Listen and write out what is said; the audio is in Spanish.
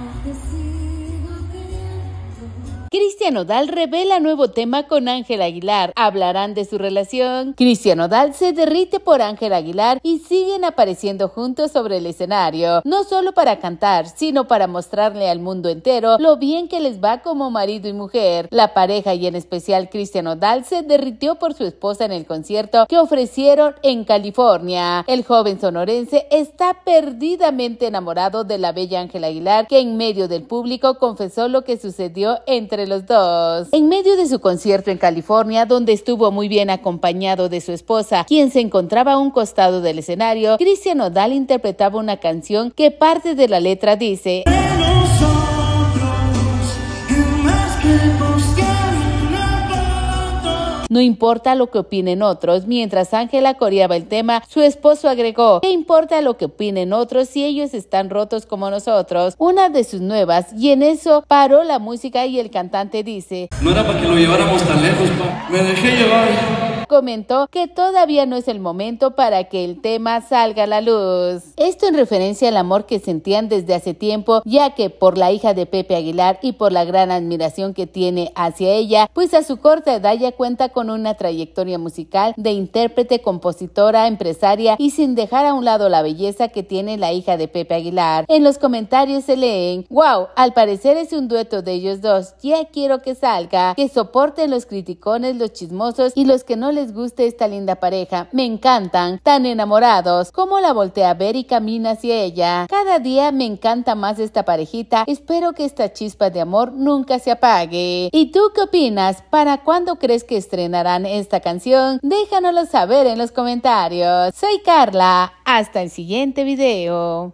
of the sea. Cristian Odal revela nuevo tema con Ángel Aguilar. Hablarán de su relación. Cristian Odal se derrite por Ángel Aguilar y siguen apareciendo juntos sobre el escenario, no solo para cantar, sino para mostrarle al mundo entero lo bien que les va como marido y mujer. La pareja y en especial Cristian Odal se derritió por su esposa en el concierto que ofrecieron en California. El joven sonorense está perdidamente enamorado de la bella Ángel Aguilar, que en medio del público confesó lo que sucedió entre los dos. En medio de su concierto en California, donde estuvo muy bien acompañado de su esposa, quien se encontraba a un costado del escenario, Cristian Nodal interpretaba una canción que parte de la letra dice... No importa lo que opinen otros. Mientras Ángela coreaba el tema, su esposo agregó, ¿qué importa lo que opinen otros si ellos están rotos como nosotros? Una de sus nuevas, y en eso paró la música y el cantante dice, no era para que lo lleváramos tan lejos, me dejé llevar comentó que todavía no es el momento para que el tema salga a la luz. Esto en referencia al amor que sentían desde hace tiempo, ya que por la hija de Pepe Aguilar y por la gran admiración que tiene hacia ella, pues a su corta edad ya cuenta con una trayectoria musical de intérprete, compositora, empresaria y sin dejar a un lado la belleza que tiene la hija de Pepe Aguilar. En los comentarios se leen, wow, al parecer es un dueto de ellos dos, ya quiero que salga, que soporten los criticones, los chismosos y los que no le les guste esta linda pareja. Me encantan, tan enamorados. Como la voltea a ver y camina hacia ella. Cada día me encanta más esta parejita. Espero que esta chispa de amor nunca se apague. ¿Y tú qué opinas? ¿Para cuándo crees que estrenarán esta canción? Déjanoslo saber en los comentarios. Soy Carla. Hasta el siguiente video.